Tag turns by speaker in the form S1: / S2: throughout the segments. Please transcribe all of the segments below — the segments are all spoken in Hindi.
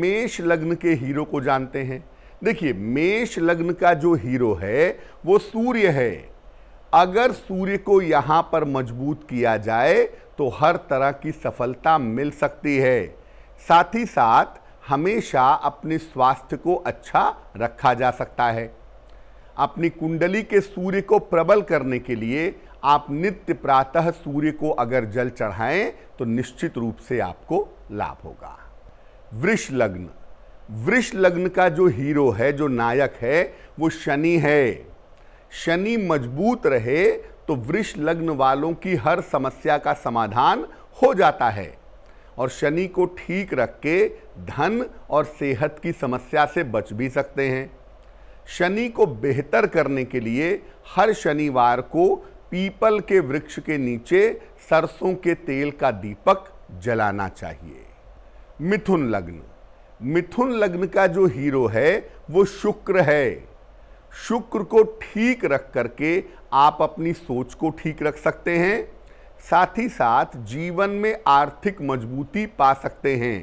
S1: मेष लग्न के हीरो को जानते हैं देखिए मेष लग्न का जो हीरो है वो सूर्य है अगर सूर्य को यहाँ पर मजबूत किया जाए तो हर तरह की सफलता मिल सकती है साथ ही साथ हमेशा अपने स्वास्थ्य को अच्छा रखा जा सकता है अपनी कुंडली के सूर्य को प्रबल करने के लिए आप नित्य प्रातः सूर्य को अगर जल चढ़ाएं तो निश्चित रूप से आपको लाभ होगा वृष लग्न वृष लग्न का जो हीरो है जो नायक है वो शनि है शनि मजबूत रहे तो वृष लग्न वालों की हर समस्या का समाधान हो जाता है और शनि को ठीक रख के धन और सेहत की समस्या से बच भी सकते हैं शनि को बेहतर करने के लिए हर शनिवार को पीपल के वृक्ष के नीचे सरसों के तेल का दीपक जलाना चाहिए मिथुन लग्न मिथुन लग्न का जो हीरो है वो शुक्र है शुक्र को ठीक रख करके आप अपनी सोच को ठीक रख सकते हैं साथ ही साथ जीवन में आर्थिक मजबूती पा सकते हैं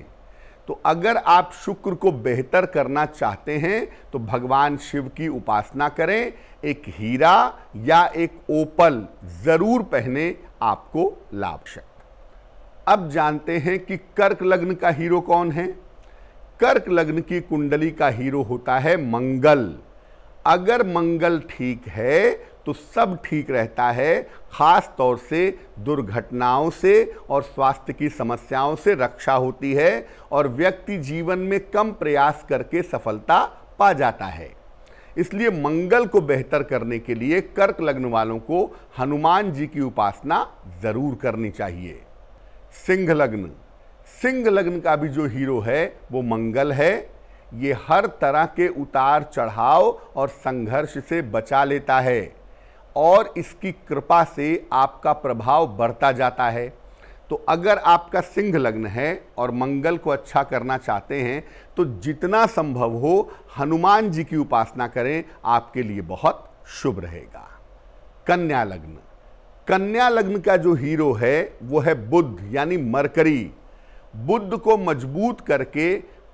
S1: तो अगर आप शुक्र को बेहतर करना चाहते हैं तो भगवान शिव की उपासना करें एक हीरा या एक ओपल ज़रूर पहने आपको लाभ शक अब जानते हैं कि कर्क लग्न का हीरो कौन है कर्क लग्न की कुंडली का हीरो होता है मंगल अगर मंगल ठीक है तो सब ठीक रहता है खास तौर से दुर्घटनाओं से और स्वास्थ्य की समस्याओं से रक्षा होती है और व्यक्ति जीवन में कम प्रयास करके सफलता पा जाता है इसलिए मंगल को बेहतर करने के लिए कर्क लग्न वालों को हनुमान जी की उपासना ज़रूर करनी चाहिए सिंह लग्न सिंह लग्न का भी जो हीरो है वो मंगल है ये हर तरह के उतार चढ़ाव और संघर्ष से बचा लेता है और इसकी कृपा से आपका प्रभाव बढ़ता जाता है तो अगर आपका सिंह लग्न है और मंगल को अच्छा करना चाहते हैं तो जितना संभव हो हनुमान जी की उपासना करें आपके लिए बहुत शुभ रहेगा कन्या लग्न कन्या लग्न का जो हीरो है वो है बुद्ध यानी मरकरी बुद्ध को मजबूत करके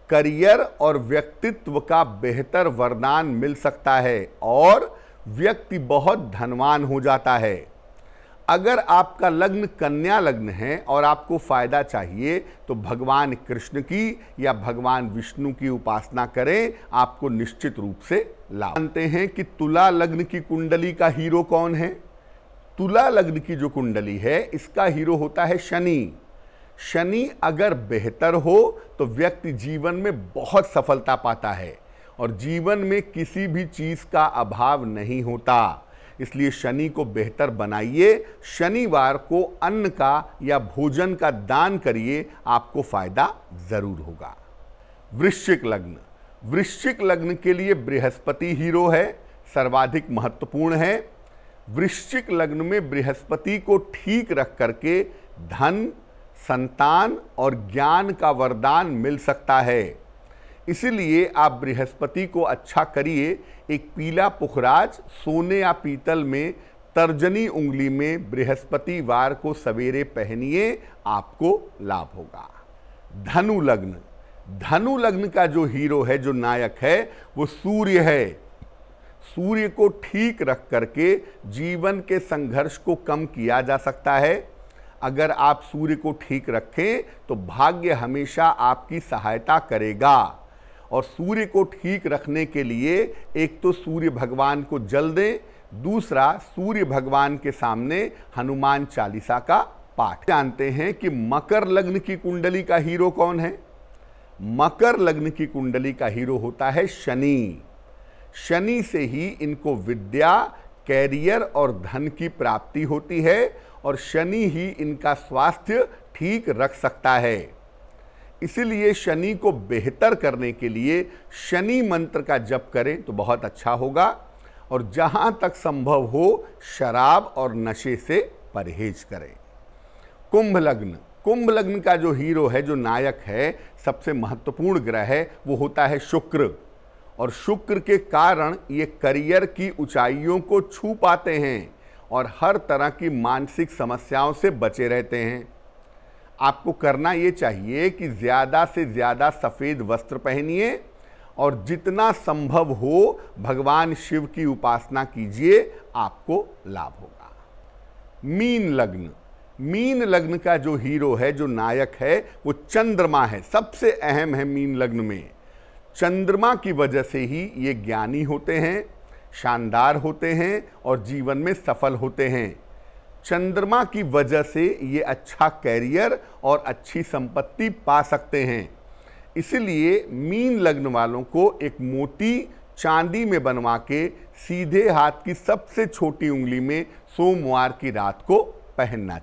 S1: करियर और व्यक्तित्व का बेहतर वरदान मिल सकता है और व्यक्ति बहुत धनवान हो जाता है अगर आपका लग्न कन्या लग्न है और आपको फ़ायदा चाहिए तो भगवान कृष्ण की या भगवान विष्णु की उपासना करें आपको निश्चित रूप से लाभ जानते हैं कि तुला लग्न की कुंडली का हीरो कौन है तुला लग्न की जो कुंडली है इसका हीरो होता है शनि शनि अगर बेहतर हो तो व्यक्ति जीवन में बहुत सफलता पाता है और जीवन में किसी भी चीज़ का अभाव नहीं होता इसलिए शनि को बेहतर बनाइए शनिवार को अन्न का या भोजन का दान करिए आपको फायदा ज़रूर होगा वृश्चिक लग्न वृश्चिक लग्न के लिए बृहस्पति हीरो है सर्वाधिक महत्वपूर्ण है वृश्चिक लग्न में बृहस्पति को ठीक रख करके धन संतान और ज्ञान का वरदान मिल सकता है इसलिए आप बृहस्पति को अच्छा करिए एक पीला पुखराज सोने या पीतल में तर्जनी उंगली में बृहस्पतिवार को सवेरे पहनिए आपको लाभ होगा धनु लग्न धनु लग्न का जो हीरो है जो नायक है वो सूर्य है सूर्य को ठीक रख करके जीवन के संघर्ष को कम किया जा सकता है अगर आप सूर्य को ठीक रखें तो भाग्य हमेशा आपकी सहायता करेगा और सूर्य को ठीक रखने के लिए एक तो सूर्य भगवान को जल दें दूसरा सूर्य भगवान के सामने हनुमान चालीसा का पाठ जानते हैं कि मकर लग्न की कुंडली का हीरो कौन है मकर लग्न की कुंडली का हीरो होता है शनि शनि से ही इनको विद्या कैरियर और धन की प्राप्ति होती है और शनि ही इनका स्वास्थ्य ठीक रख सकता है इसीलिए शनि को बेहतर करने के लिए शनि मंत्र का जप करें तो बहुत अच्छा होगा और जहाँ तक संभव हो शराब और नशे से परहेज करें कुंभ लग्न कुंभ लग्न का जो हीरो है जो नायक है सबसे महत्वपूर्ण ग्रह है वो होता है शुक्र और शुक्र के कारण ये करियर की ऊंचाइयों को छू पाते हैं और हर तरह की मानसिक समस्याओं से बचे रहते हैं आपको करना ये चाहिए कि ज़्यादा से ज़्यादा सफ़ेद वस्त्र पहनिए और जितना संभव हो भगवान शिव की उपासना कीजिए आपको लाभ होगा मीन लग्न मीन लग्न का जो हीरो है जो नायक है वो चंद्रमा है सबसे अहम है मीन लग्न में चंद्रमा की वजह से ही ये ज्ञानी होते हैं शानदार होते हैं और जीवन में सफल होते हैं चंद्रमा की वजह से ये अच्छा कैरियर और अच्छी संपत्ति पा सकते हैं इसलिए मीन लग्न वालों को एक मोती चांदी में बनवा के सीधे हाथ की सबसे छोटी उंगली में सोमवार की रात को पहनना